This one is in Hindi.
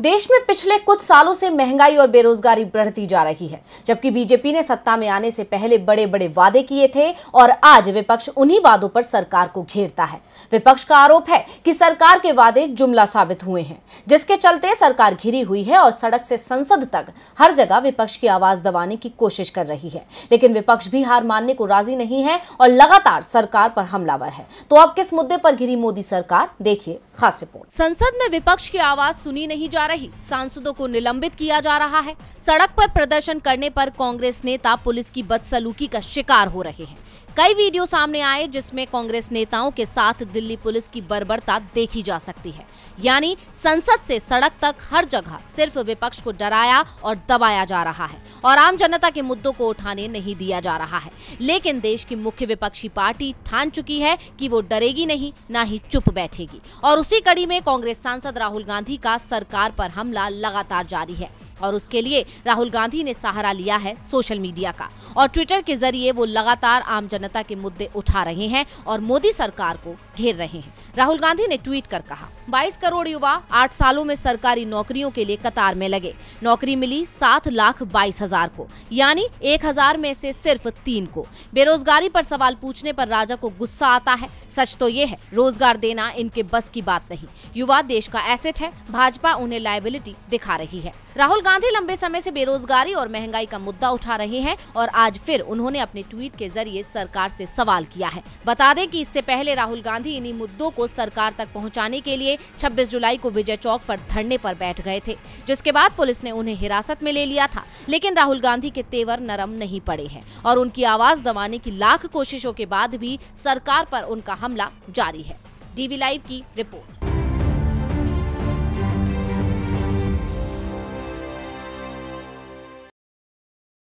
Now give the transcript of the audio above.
देश में पिछले कुछ सालों से महंगाई और बेरोजगारी बढ़ती जा रही है जबकि बीजेपी ने सत्ता में आने से पहले बड़े बड़े वादे किए थे और आज विपक्ष उन्हीं वादों पर सरकार को घेरता है विपक्ष का आरोप है कि सरकार के वादे जुमला साबित हुए हैं जिसके चलते सरकार घिरी हुई है और सड़क से संसद तक हर जगह विपक्ष की आवाज दबाने की कोशिश कर रही है लेकिन विपक्ष भी हार मानने को राजी नहीं है और लगातार सरकार पर हमलावर है तो अब किस मुद्दे पर घिरी मोदी सरकार देखिए खास रिपोर्ट संसद में विपक्ष की आवाज सुनी नहीं जा रही सांसदों को निलंबित किया जा रहा है सड़क पर प्रदर्शन करने पर कांग्रेस नेता पुलिस की बदसलूकी का शिकार हो रहे हैं कई वीडियो सामने आए जिसमें कांग्रेस नेताओं के साथ दिल्ली पुलिस की बर्बरता देखी जा सकती है यानी संसद से सड़क तक हर जगह सिर्फ विपक्ष को डराया और दबाया जा रहा है और आम जनता के मुद्दों को उठाने नहीं दिया जा रहा है लेकिन देश की मुख्य विपक्षी पार्टी ठान चुकी है कि वो डरेगी नहीं ना ही चुप बैठेगी और उसी कड़ी में कांग्रेस सांसद राहुल गांधी का सरकार पर हमला लगातार जारी है और उसके लिए राहुल गांधी ने सहारा लिया है सोशल मीडिया का और ट्विटर के जरिए वो लगातार आम जनता के मुद्दे उठा रहे हैं और मोदी सरकार को घेर रहे हैं राहुल गांधी ने ट्वीट कर कहा बाईस करोड़ युवा आठ सालों में सरकारी नौकरियों के लिए कतार में लगे नौकरी मिली सात लाख बाईस हजार को यानी एक हजार में से सिर्फ तीन को बेरोजगारी पर सवाल पूछने पर राजा को गुस्सा आता है सच तो ये है रोजगार देना इनके बस की बात नहीं युवा देश का एसेट है भाजपा उन्हें लाइबिलिटी दिखा रही है राहुल गांधी गांधी लंबे समय से बेरोजगारी और महंगाई का मुद्दा उठा रहे हैं और आज फिर उन्होंने अपने ट्वीट के जरिए सरकार से सवाल किया है बता दें कि इससे पहले राहुल गांधी इन्हीं मुद्दों को सरकार तक पहुंचाने के लिए 26 जुलाई को विजय चौक पर धरने पर बैठ गए थे जिसके बाद पुलिस ने उन्हें हिरासत में ले लिया था लेकिन राहुल गांधी के तेवर नरम नहीं पड़े हैं और उनकी आवाज दबाने की लाख कोशिशों के बाद भी सरकार आरोप उनका हमला जारी है डीवी लाइव की रिपोर्ट